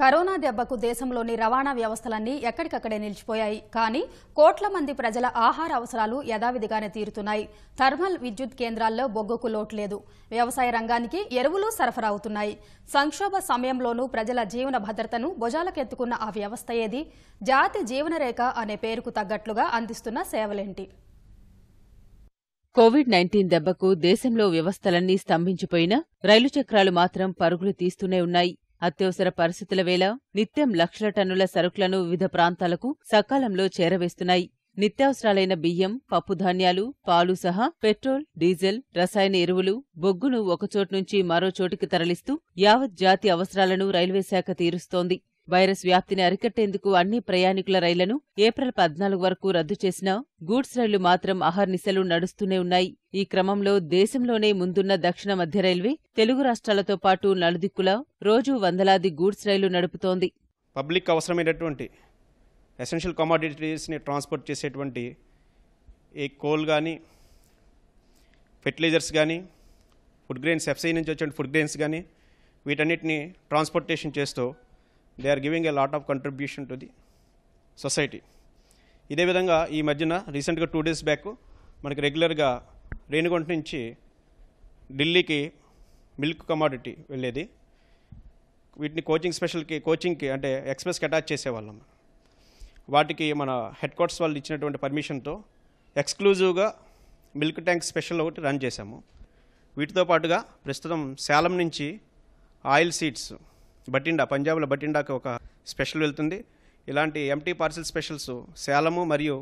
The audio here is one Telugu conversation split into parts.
కరోనా దెబ్బకు దేశంలోని రవాణా వ్యవస్థలన్నీ ఎక్కడికక్కడే నిలిచిపోయాయి కానీ కోట్ల మంది ప్రజల ఆహార అవసరాలు యథావిధిగానే తీరుతున్నాయి థర్మల్ విద్యుత్ కేంద్రాల్లో బొగ్గుకు లోట్లేదు వ్యవసాయ రంగానికి ఎరువులు సరఫరా అవుతున్నాయి సంక్షోభ సమయంలోనూ ప్రజల జీవన భద్రతను భుజాలకెత్తుకున్న ఆ వ్యవస్థ ఏది జాతి జీవనరేఖ అనే పేరుకు తగ్గట్లుగా అందిస్తున్న సేవలేంటి కోవిడ్ నైన్టీన్ దెబ్బకు దేశంలో వ్యవస్థలన్నీ స్తంభించిపోయినా రైలు చక్రాలు మాత్రం పరుగులు తీస్తూనే ఉన్నాయి అత్యవసర పరిస్థితుల వేళ నిత్యం లక్షల టన్నుల సరుకులను వివిధ ప్రాంతాలకు సకాలంలో చేరవేస్తున్నాయి నిత్యావసరాలైన బియ్యం పప్పుధాన్యాలు పాలు సహా పెట్రోల్ డీజిల్ రసాయన ఎరువులు బొగ్గును ఒకచోటు నుంచి మరో చోటుకి తరలిస్తూ యావత్ జాతి అవసరాలను రైల్వే శాఖ తీరుస్తోంది వైరస్ వ్యాప్తిని అరికట్టేందుకు అన్ని ప్రయాణికుల రైళ్లను ఏప్రిల్ పద్నాలుగు వరకు రద్దు చేసినా గూడ్స్ రైళ్లు మాత్రం అహర్నిశలు నడుస్తూనే ఉన్నాయి ఈ క్రమంలో దేశంలోనే ముందున్న దక్షిణ మధ్య రైల్వే తెలుగు రాష్ట్రాలతో పాటు నలుదిక్కుల రోజూ వందలాది గూడ్స్ రైలు నడుపుతోంది పబ్లిక్ అవసరమైనటువంటి ఎసెన్షియల్ కమాడిటీస్ని ట్రాన్స్పోర్ట్ చేసేటువంటి ఈ కోల్ కానీ ఫెర్టిలైజర్స్ కానీ ఫుడ్ గ్రెయిన్స్ ఎఫ్సీ నుంచి వచ్చే ఫుడ్ గ్రెయిన్స్ కానీ వీటన్నిటిని ట్రాన్స్పోర్టేషన్ చేస్తూ they are giving a lot of contribution to the society ఇదే విధంగా ఈ మధ్యన రీసెంట్గా టూ డేస్ బ్యాక్ మనకి రెగ్యులర్గా రేణిగుంట నుంచి ఢిల్లీకి మిల్క్ కమాడిటీ వెళ్ళేది వీటిని కోచింగ్ స్పెషల్కి కోచింగ్కి అంటే ఎక్స్ప్రెస్కి అటాచ్ చేసేవాళ్ళం వాటికి మన హెడ్ క్వార్టర్స్ వాళ్ళు ఇచ్చినటువంటి పర్మిషన్తో ఎక్స్క్లూజివ్గా మిల్క్ ట్యాంక్ స్పెషల్ ఒకటి రన్ చేశాము వీటితో పాటుగా ప్రస్తుతం శాలం నుంచి ఆయిల్ సీడ్స్ బటిండా పంజాబ్లో బట్టిండాకి ఒక స్పెషల్ వెళ్తుంది ఇలాంటి ఎంటీ పార్సిల్ స్పెషల్స్ సేలము మరియు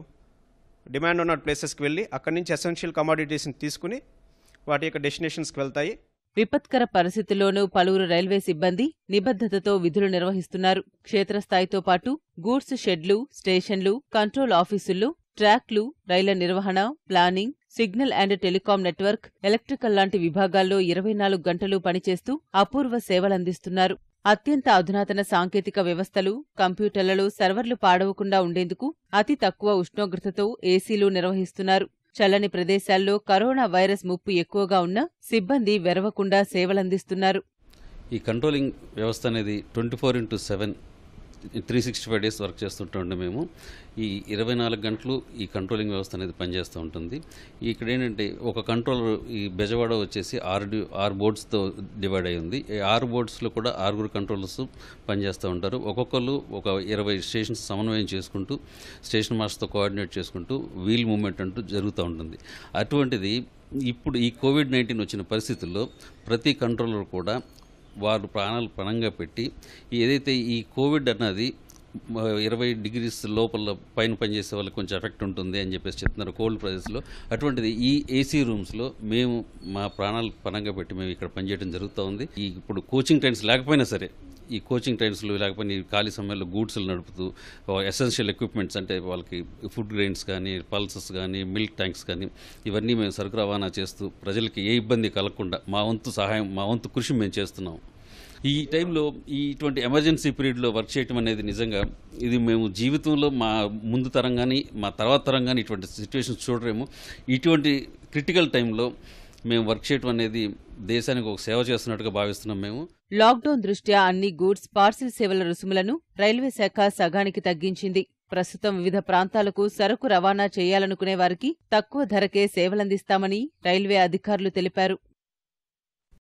డిమాండ్ ఉన్న ప్లేసెస్కి వెళ్ళి అక్కడి నుంచి ఎసెన్షియల్ కమాడిటీస్ని తీసుకుని వాటి యొక్క డెస్టినేషన్స్కి వెళ్తాయి విపత్కర పరిస్థితుల్లోనూ పలువురు రైల్వే సిబ్బంది నిబద్ధతతో విధులు నిర్వహిస్తున్నారు క్షేత్రస్థాయితో పాటు గూడ్స్ షెడ్లు స్టేషన్లు కంట్రోల్ ఆఫీసుల్లో ట్రాక్లు రైళ్ల నిర్వహణ planning signal and telecom network electrical లాంటి విభాగాల్లో ఇరవై నాలుగు గంటలు పనిచేస్తూ అపూర్వ సేవలందిస్తున్నారు అత్యంత అధునాతన సాంకేతిక వ్యవస్థలు కంప్యూటర్లలో సర్వర్లు పాడవకుండా ఉండేందుకు అతి తక్కువ ఉష్ణోగ్రతతో ఏసీలు నిర్వహిస్తున్నారు చల్లని ప్రదేశాల్లో కరోనా వైరస్ ముప్పు ఎక్కువగా ఉన్న సిబ్బంది వెరవకుండా సేవలందిస్తున్నారు ఈ కంట్రోలింగ్ వ్యవస్థ అనేది twenty four into seven three sixty five days work చేస్తుంటుండే మేము ఈ ఇరవై నాలుగు గంటలు ఈ కంట్రోలింగ్ వ్యవస్థ అనేది పనిచేస్తూ ఉంటుంది ఇక్కడ ఏంటంటే ఒక కంట్రోలర్ ఈ బెజవాడ వచ్చేసి ఆరు ఆరు బోర్డ్స్తో డివైడ్ అయి ఉంది ఆరు బోర్డ్స్లో కూడా ఆరుగురు కంట్రోలర్స్ పనిచేస్తూ ఉంటారు ఒక్కొక్కరు ఒక ఇరవై స్టేషన్స్ సమన్వయం చేసుకుంటూ స్టేషన్ మాస్టర్తో కోఆర్డినేట్ చేసుకుంటూ వీల్ మూమెంట్ అంటూ జరుగుతూ ఉంటుంది అటువంటిది ఇప్పుడు ఈ కోవిడ్ నైన్టీన్ వచ్చిన పరిస్థితుల్లో ప్రతి కంట్రోలర్ కూడా వారు ప్రాణాలు పణంగా పెట్టి ఏదైతే ఈ కోవిడ్ అన్నది ఇరవై డిగ్రీస్ లోపల పైన పనిచేసే వాళ్ళకి కొంచెం ఎఫెక్ట్ ఉంటుంది అని చెప్పేసి చెప్తున్నారు కోల్డ్ ప్రదేశ్లో అటువంటిది ఈ ఏసీ రూమ్స్లో మేము మా ప్రాణాలు పనంగా పెట్టి మేము ఇక్కడ పనిచేయడం జరుగుతూ ఉంది ఈ ఇప్పుడు కోచింగ్ టైమ్స్ లేకపోయినా సరే ఈ కోచింగ్ టైమ్స్లో లేకపోతే ఖాళీ సమయంలో గూడ్స్లు నడుపుతూ ఎసెన్షియల్ ఎక్విప్మెంట్స్ అంటే వాళ్ళకి ఫుడ్ గ్రెయిన్స్ కానీ పల్సెస్ కానీ మిల్క్ ట్యాంక్స్ కానీ ఇవన్నీ మేము సరుకు రవాణా చేస్తూ ప్రజలకి ఏ ఇబ్బంది కలగకుండా మా వంతు సహాయం మా వంతు కృషి మేము చేస్తున్నాం ఈ టైంలో ఈ ఇటువంటి ఎమర్జెన్సీ పీరియడ్లో వర్క్ చేయటం అనేది నిజంగా ఇది మేము జీవితంలో మా ముందు తరం కానీ మా తర్వాత తరం కానీ ఇటువంటి సిచ్యువేషన్స్ చూడరేమో ఇటువంటి క్రిటికల్ టైంలో మేము వర్క్ చేయటం అనేది దేశానికి ఒక సేవ చేస్తున్నట్టుగా భావిస్తున్నాం మేము లాక్డౌన్ దృష్ట్యా అన్ని గూడ్స్ పార్సిల్ సేవల రుసుములను రైల్వే శాఖ సగానికి తగ్గించింది ప్రస్తుతం వివిధ ప్రాంతాలకు సరుకు రవాణా చేయాలనుకునే వారికి తక్కువ ధరకే సేవలందిస్తామని రైల్వే అధికారులు తెలిపారు